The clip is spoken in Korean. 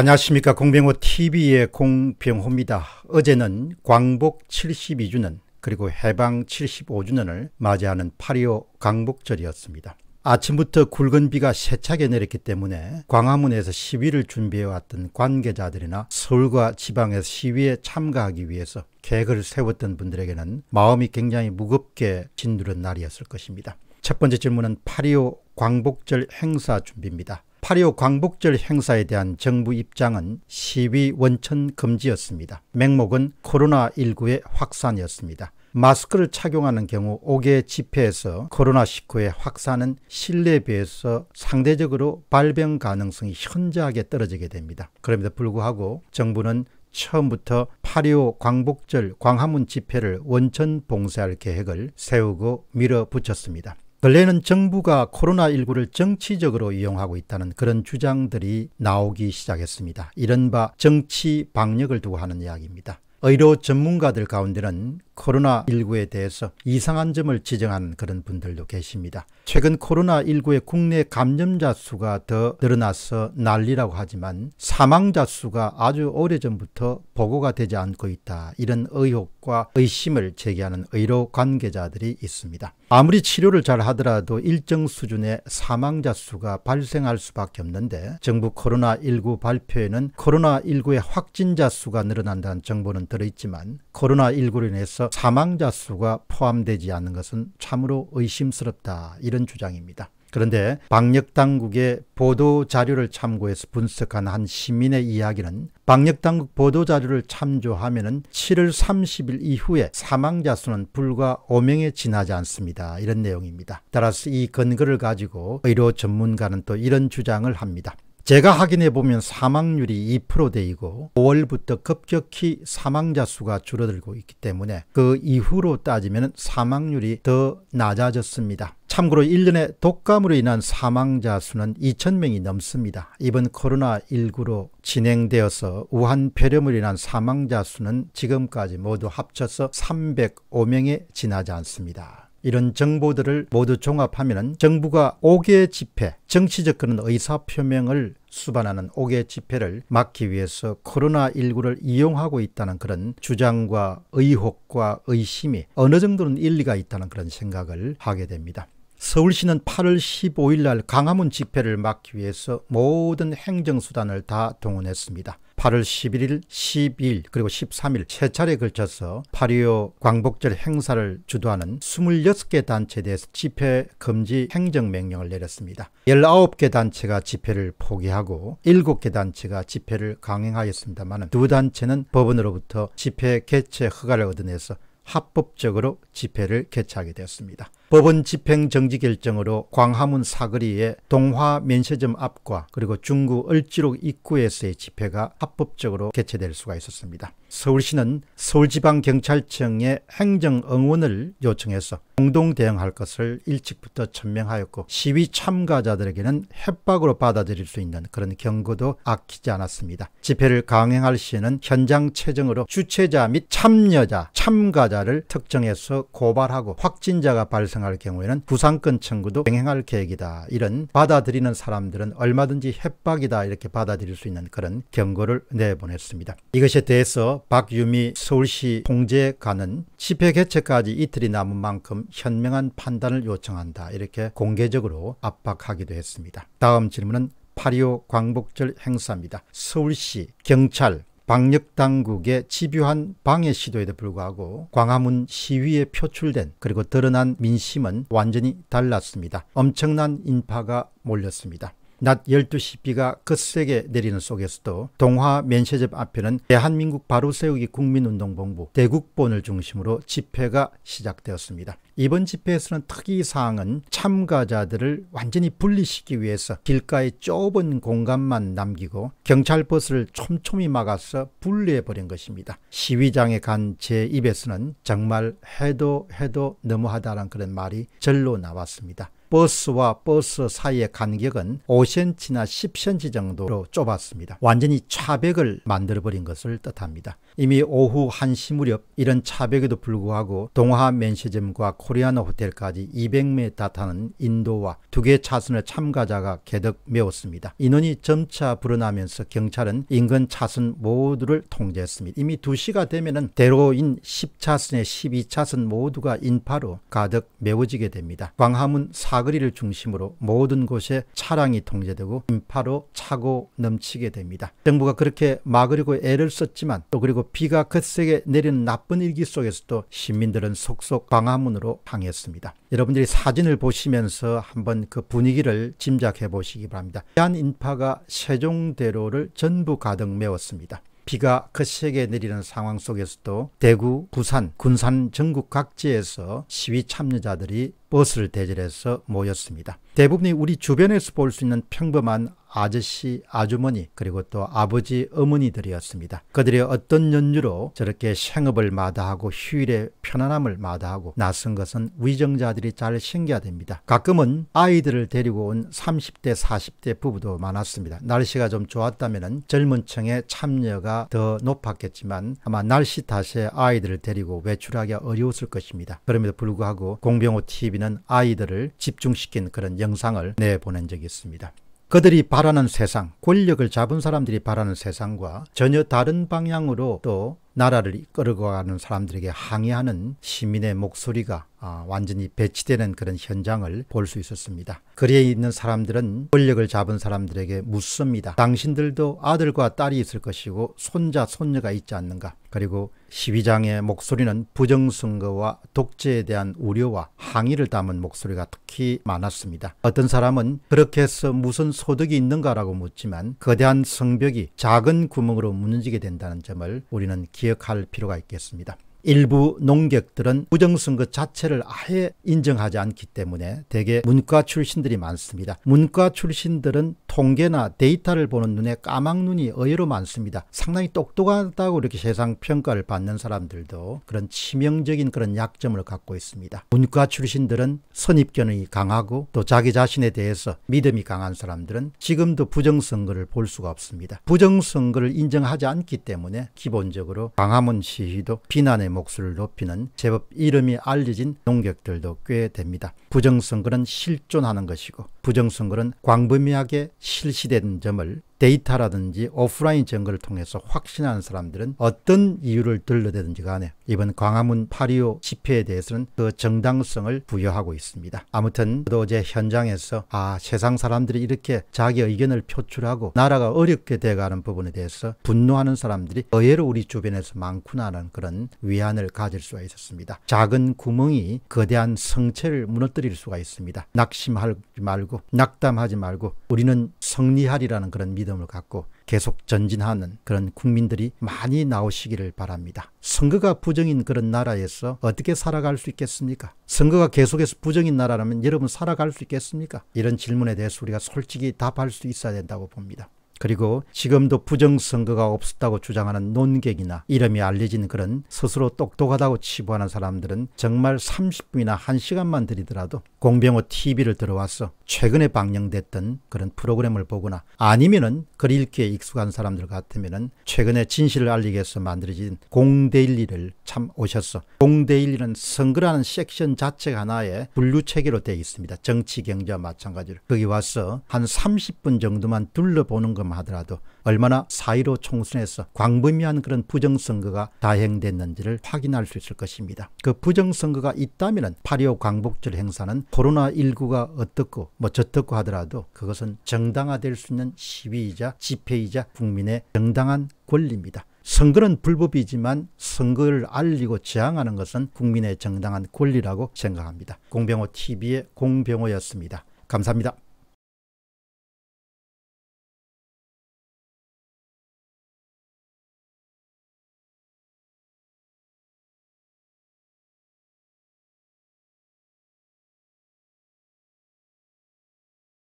안녕하십니까 공병호 TV의 공병호입니다. 어제는 광복 72주년 그리고 해방 75주년을 맞이하는 8.25 광복절이었습니다. 아침부터 굵은 비가 세차게 내렸기 때문에 광화문에서 시위를 준비해왔던 관계자들이나 서울과 지방에서 시위에 참가하기 위해서 계획을 세웠던 분들에게는 마음이 굉장히 무겁게 짓누른 날이었을 것입니다. 첫 번째 질문은 8.25 광복절 행사 준비입니다. 8.25 광복절 행사에 대한 정부 입장은 시위 원천 금지였습니다. 맹목은 코로나19의 확산이었습니다. 마스크를 착용하는 경우 5개 집회에서 코로나19의 확산은 실내에 비해서 상대적으로 발병 가능성이 현저하게 떨어지게 됩니다. 그럼에도 불구하고 정부는 처음부터 8.25 광복절 광화문 집회를 원천 봉쇄할 계획을 세우고 밀어붙였습니다. 근래는 정부가 코로나19를 정치적으로 이용하고 있다는 그런 주장들이 나오기 시작했습니다. 이른바 정치 방역을 두고 하는 이야기입니다. 의료 전문가들 가운데는 코로나19에 대해서 이상한 점을 지적한 그런 분들도 계십니다. 최근 코로나19의 국내 감염자 수가 더 늘어나서 난리라고 하지만 사망자 수가 아주 오래전부터 보고가 되지 않고 있다. 이런 의혹과 의심을 제기하는 의료 관계자들이 있습니다. 아무리 치료를 잘 하더라도 일정 수준의 사망자 수가 발생할 수밖에 없는데 정부 코로나19 발표에는 코로나19의 확진자 수가 늘어난다는 정보는 들어있지만 코로나19로 인해서 사망자 수가 포함되지 않는 것은 참으로 의심스럽다 이런 주장입니다. 그런데 방역당국의 보도자료를 참고해서 분석한 한 시민의 이야기는 방역당국 보도자료를 참조하면 7월 30일 이후에 사망자 수는 불과 5명에 지나지 않습니다. 이런 내용입니다. 따라서 이 근거를 가지고 의료 전문가는 또 이런 주장을 합니다. 제가 확인해 보면 사망률이 2%돼 있고 5월부터 급격히 사망자 수가 줄어들고 있기 때문에 그 이후로 따지면 사망률이 더 낮아졌습니다. 참고로 1년에 독감으로 인한 사망자 수는 2,000명이 넘습니다. 이번 코로나19로 진행되어서 우한 폐렴으로 인한 사망자 수는 지금까지 모두 합쳐서 305명에 지나지 않습니다. 이런 정보들을 모두 종합하면 정부가 5개 집회, 정치적 그런 의사표명을 수반하는 옥외 집회를 막기 위해서 코로나19를 이용하고 있다는 그런 주장과 의혹과 의심이 어느 정도는 일리가 있다는 그런 생각을 하게 됩니다. 서울시는 8월 15일 날 강화문 집회를 막기 위해서 모든 행정수단을 다 동원했습니다. 8월 11일, 12일 그리고 13일 세 차례에 걸쳐서 8.25 광복절 행사를 주도하는 26개 단체에 대해서 집회 금지 행정명령을 내렸습니다. 19개 단체가 집회를 포기하고 7개 단체가 집회를 강행하였습니다만 두 단체는 법원으로부터 집회 개최 허가를 얻어내서 합법적으로 집회를 개최하게 되었습니다. 법원 집행 정지 결정으로 광화문 사거리의 동화 면세점 앞과 그리고 중구 을지로 입구에서의 집회가 합법적으로 개최될 수가 있었습니다. 서울시는 서울지방경찰청의 행정응원을 요청해서 공동 대응할 것을 일찍부터 천명하였고 시위 참가자들에게는 협박으로 받아들일 수 있는 그런 경고도 아끼지 않았습니다. 집회를 강행할 시에는 현장 체증으로 주최자 및 참여자, 참가자를 특정해서 고발하고 확진자가 발생할 경우에는 부상권 청구도 행할 계획이다. 이런 받아들이는 사람들은 얼마든지 협박이다 이렇게 받아들일 수 있는 그런 경고를 내보냈습니다. 이것에 대해서 박유미 서울시 통제관은 집회 개최까지 이틀이 남은 만큼 현명한 판단을 요청한다 이렇게 공개적으로 압박하기도 했습니다. 다음 질문은 8.25 광복절 행사입니다. 서울시, 경찰, 방역당국의 집요한 방해 시도에도 불구하고 광화문 시위에 표출된 그리고 드러난 민심은 완전히 달랐습니다. 엄청난 인파가 몰렸습니다. 낮 12시 비가 거세게 내리는 속에서도 동화 면세점 앞에는 대한민국 바로세우기 국민운동본부 대국본을 중심으로 집회가 시작되었습니다. 이번 집회에서는 특이사항은 참가자들을 완전히 분리시키기 위해서 길가에 좁은 공간만 남기고 경찰버스를 촘촘히 막아서 분리해버린 것입니다. 시위장에 간 제 입에서는 정말 해도 해도 너무하다는 그런 말이 절로 나왔습니다. 버스와 버스 사이의 간격은 5cm나 10cm 정도로 좁았습니다. 완전히 차벽을 만들어버린 것을 뜻합니다. 이미 오후 1시 무렵 이런 차벽에도 불구하고 동화 면세점과 코리아노 호텔까지 200m 타는 인도와 두 개 차선을 참가자가 개득 메웠습니다. 인원이 점차 불어나면서 경찰은 인근 차선 모두를 통제했습니다. 이미 2시가 되면 대로인 10차선에 12차선 모두가 인파로 가득 메워지게 됩니다. 광화문 사 사거리를 중심으로 모든 곳에 차량이 통제되고 인파로 차고 넘치게 됩니다. 정부가 그렇게 막으려고 애를 썼지만 또 그리고 비가 거세게 내리는 나쁜 일기 속에서도 시민들은 속속 광화문으로 향했습니다. 여러분들이 사진을 보시면서 한번 그 분위기를 짐작해 보시기 바랍니다. 대한 인파가 세종대로를 전부 가득 메웠습니다. 비가 거세게 그 내리는 상황 속에서도 대구, 부산, 군산 전국 각지에서 시위 참여자들이 버스를 대절해서 모였습니다. 대부분이 우리 주변에서 볼 수 있는 평범한 아저씨, 아주머니, 그리고 또 아버지, 어머니들이었습니다. 그들의 어떤 연유로 저렇게 생업을 마다하고 휴일의 편안함을 마다하고 나선 것은 위정자들이 잘 챙겨야 됩니다. 가끔은 아이들을 데리고 온 30대, 40대 부부도 많았습니다. 날씨가 좀 좋았다면 젊은 층의 참여가 더 높았겠지만 아마 날씨 탓에 아이들을 데리고 외출하기 어려웠을 것입니다. 그럼에도 불구하고 공병호 TV는 아이들을 집중시킨 그런 영상을 내보낸 적이 있습니다. 그들이 바라는 세상, 권력을 잡은 사람들이 바라는 세상과 전혀 다른 방향으로 또 나라를 이끌어 가는 사람들에게 항의하는 시민의 목소리가 아, 완전히 배치되는 그런 현장을 볼 수 있었습니다. 거리에 있는 사람들은 권력을 잡은 사람들에게 묻습니다. 당신들도 아들과 딸이 있을 것이고 손자, 손녀가 있지 않는가? 그리고 시위장의 목소리는 부정선거와 독재에 대한 우려와 항의를 담은 목소리가 특히 많았습니다. 어떤 사람은 그렇게 해서 무슨 소득이 있는가라고 묻지만 거대한 성벽이 작은 구멍으로 무너지게 된다는 점을 우리는 기억 기억할 필요가 있겠습니다. 일부 농객들은 부정선거 자체를 아예 인정하지 않기 때문에 대개 문과 출신들이 많습니다. 문과 출신들은 통계나 데이터를 보는 눈에 까막눈이 의외로 많습니다. 상당히 똑똑하다고 이렇게 세상 평가를 받는 사람들도 그런 치명적인 그런 약점을 갖고 있습니다. 문과 출신들은 선입견이 강하고 또 자기 자신에 대해서 믿음이 강한 사람들은 지금도 부정선거를 볼 수가 없습니다. 부정선거를 인정하지 않기 때문에 기본적으로 광화문 시위도 비난의 여론의 목소를 높이는 제법 이름이 알려진 농객들도 꽤 됩니다. 부정선거는 실존하는 것이고 부정선거는 광범위하게 실시된 점을 데이터라든지 오프라인 증거를 통해서 확신하는 사람들은 어떤 이유를 들려대든지 간에 이번 광화문 파리오 집회에 대해서는 그 정당성을 부여하고 있습니다. 아무튼 저 어제 현장에서 아 세상 사람들이 이렇게 자기 의견을 표출하고 나라가 어렵게 돼가는 부분에 대해서 분노하는 사람들이 의외로 우리 주변에서 많구나라는 그런 위안을 가질 수가 있었습니다. 작은 구멍이 거대한 성체를 무너뜨릴 수가 있습니다. 낙심하지 말고 낙담하지 말고 우리는 승리하리라는 그런 믿음 믿음을 갖고 계속 전진하는 그런 국민들이 많이 나오시기를 바랍니다. 선거가 부정인 그런 나라에서 어떻게 살아갈 수 있겠습니까? 선거가 계속해서 부정인 나라라면 여러분 살아갈 수 있겠습니까? 이런 질문에 대해서 우리가 솔직히 답할 수 있어야 된다고 봅니다. 그리고 지금도 부정선거가 없었다고 주장하는 논객이나 이름이 알려진 그런 스스로 똑똑하다고 치부하는 사람들은 정말 30분이나 1시간만 들이더라도 공병호 TV를 들어와서 최근에 방영됐던 그런 프로그램을 보거나 아니면은 글 읽기에 익숙한 사람들 같으면은 최근에 진실을 알리기 위해서 만들어진 공대일리를참 오셨어. 공대일리는 선거라는 섹션 자체가 하나의 분류 체계로 되어 있습니다. 정치 경제와 마찬가지로 거기 와서 한 30분 정도만 둘러보는 것 것처 하더라도 얼마나 사이로 총선에서 광범위한 그런 부정선거가 다행됐는지를 확인할 수 있을 것입니다. 그 부정선거가 있다면 8.25 광복절 행사는 코로나19가 어떻고 뭐 저떻고 하더라도 그것은 정당화될 수 있는 시위이자 집회이자 국민의 정당한 권리입니다. 선거는 불법이지만 선거를 알리고 지향하는 것은 국민의 정당한 권리라고 생각합니다. 공병호 TV의 공병호였습니다. 감사합니다.